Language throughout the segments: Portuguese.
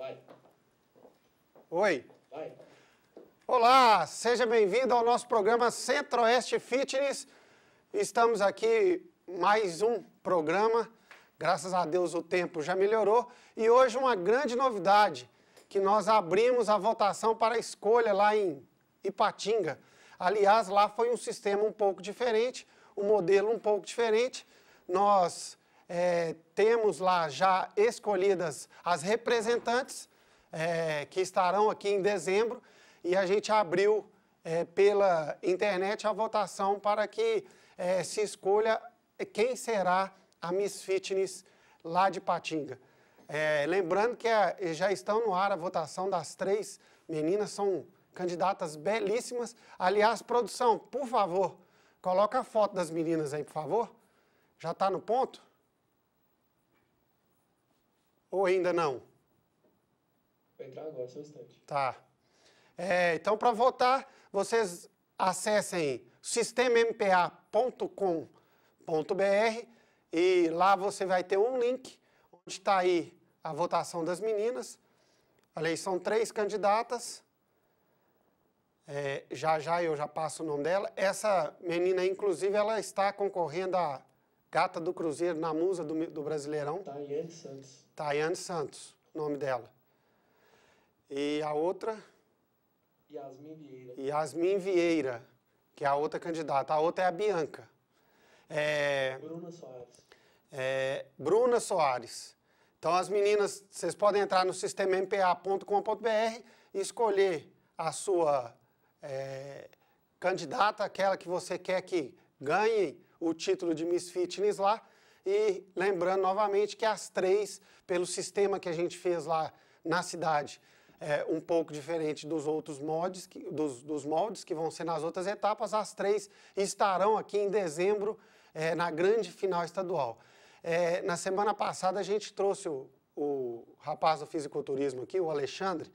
Vai. Oi. Vai. Olá, seja bem-vindo ao nosso programa Centro-Oeste Fitness. Estamos aqui mais um programa. Graças a Deus o tempo já melhorou e hoje uma grande novidade que nós abrimos a votação para a escolha lá em Ipatinga. Aliás, lá foi um sistema um pouco diferente, um modelo um pouco diferente. Nós é, temos lá já escolhidas as representantes é, que estarão aqui em dezembro e a gente abriu é, pela internet a votação para que é, se escolha quem será a Miss Fitness lá de Patinga. É, lembrando que a, é, já estão no ar a votação das três meninas, são candidatas belíssimas. Aliás, produção, por favor, coloca a foto das meninas aí, por favor. Já está no ponto? Ou ainda não? Vou entrar agora, só um instante. Tá. É, então, para votar, vocês acessem sistemampa.com.br e lá você vai ter um link onde está aí a votação das meninas. Falei, são três candidatas. É, já já eu já passo o nome dela. Essa menina, inclusive, ela está concorrendo a Gata do Cruzeiro, na musa do, do Brasileirão. Tayane Santos. Tayane Santos, nome dela. E a outra? Yasmin Vieira. Yasmin Vieira, que é a outra candidata. A outra é a Bianca. É... Bruna Soares. É... Bruna Soares. Então, as meninas, vocês podem entrar no sistema mpa.com.br e escolher a sua é, candidata, aquela que você quer que ganhe o título de Miss Fitness lá. E lembrando novamente que as três, pelo sistema que a gente fez lá na cidade, é, um pouco diferente dos outros mods, que, dos, dos moldes que vão ser nas outras etapas, as três estarão aqui em dezembro é, na grande final estadual. É, na semana passada a gente trouxe o, o rapaz do fisiculturismo aqui, o Alexandre,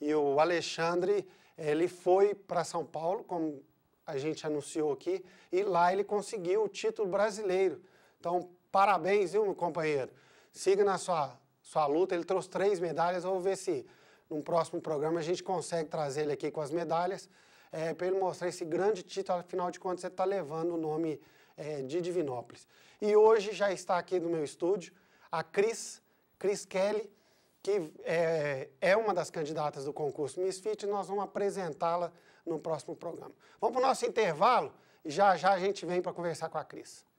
e o Alexandre ele foi para São Paulo como a gente anunciou aqui, e lá ele conseguiu o título brasileiro. Então, parabéns, viu, meu companheiro? Siga na sua, sua luta, ele trouxe três medalhas, vamos ver se num próximo programa a gente consegue trazer ele aqui com as medalhas, é, para ele mostrar esse grande título, afinal de contas, você está levando o nome é, de Divinópolis. E hoje já está aqui no meu estúdio a Cris, Cris Kelly, que é, é uma das candidatas do concurso Miss Fit, e nós vamos apresentá-la no próximo programa. Vamos para o nosso intervalo e já já a gente vem para conversar com a Cris.